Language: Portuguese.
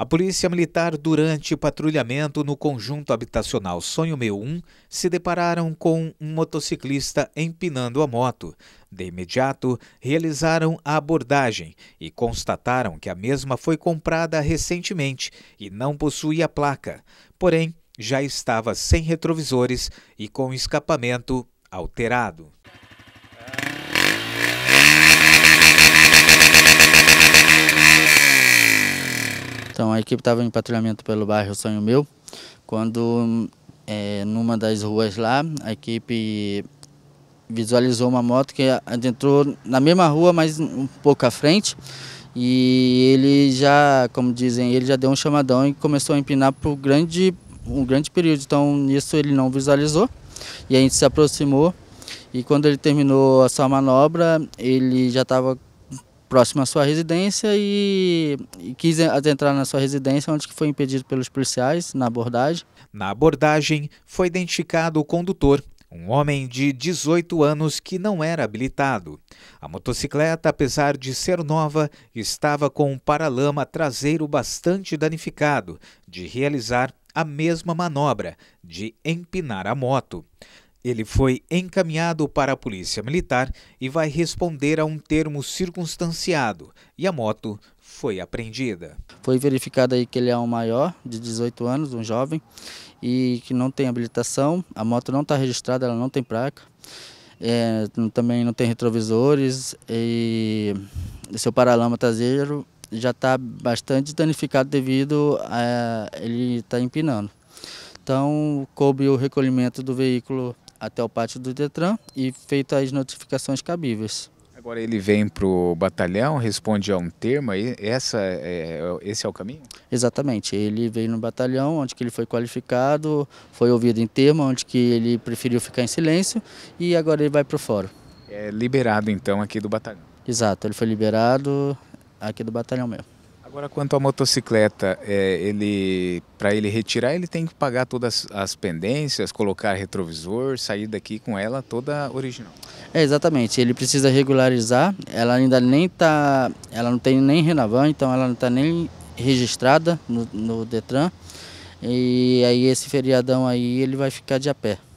A Polícia Militar, durante patrulhamento no conjunto habitacional Sonho Meu 1, se depararam com um motociclista empinando a moto. De imediato, realizaram a abordagem e constataram que a mesma foi comprada recentemente e não possuía placa, porém já estava sem retrovisores e com escapamento alterado. Então a equipe estava em patrulhamento pelo bairro Sonho Meu, quando é, numa das ruas lá, a equipe visualizou uma moto que adentrou na mesma rua, mas um pouco à frente. E ele já, como dizem, ele já deu um chamadão e começou a empinar por grande, um grande período. Então nisso ele não visualizou e a gente se aproximou. E quando ele terminou a sua manobra, ele já estava próximo à sua residência e, e quis adentrar na sua residência, onde foi impedido pelos policiais na abordagem. Na abordagem, foi identificado o condutor, um homem de 18 anos que não era habilitado. A motocicleta, apesar de ser nova, estava com um paralama traseiro bastante danificado de realizar a mesma manobra de empinar a moto. Ele foi encaminhado para a Polícia Militar e vai responder a um termo circunstanciado e a moto foi apreendida. Foi verificado aí que ele é um maior de 18 anos, um jovem, e que não tem habilitação, a moto não está registrada, ela não tem placa, é, também não tem retrovisores e seu paralama traseiro já está bastante danificado devido a ele estar tá empinando. Então, coube o recolhimento do veículo até o pátio do Detran e feito as notificações cabíveis. Agora ele vem para o batalhão, responde a um termo, e essa é, é, esse é o caminho? Exatamente, ele veio no batalhão, onde que ele foi qualificado, foi ouvido em termo, onde que ele preferiu ficar em silêncio e agora ele vai para o fórum. É liberado então aqui do batalhão? Exato, ele foi liberado aqui do batalhão mesmo. Agora, quanto à motocicleta, é, ele, para ele retirar, ele tem que pagar todas as pendências, colocar retrovisor, sair daqui com ela toda original. É, exatamente. Ele precisa regularizar. Ela ainda nem tá, ela não tem nem renavan, então ela não está nem registrada no, no Detran. E aí esse feriadão aí ele vai ficar de a pé.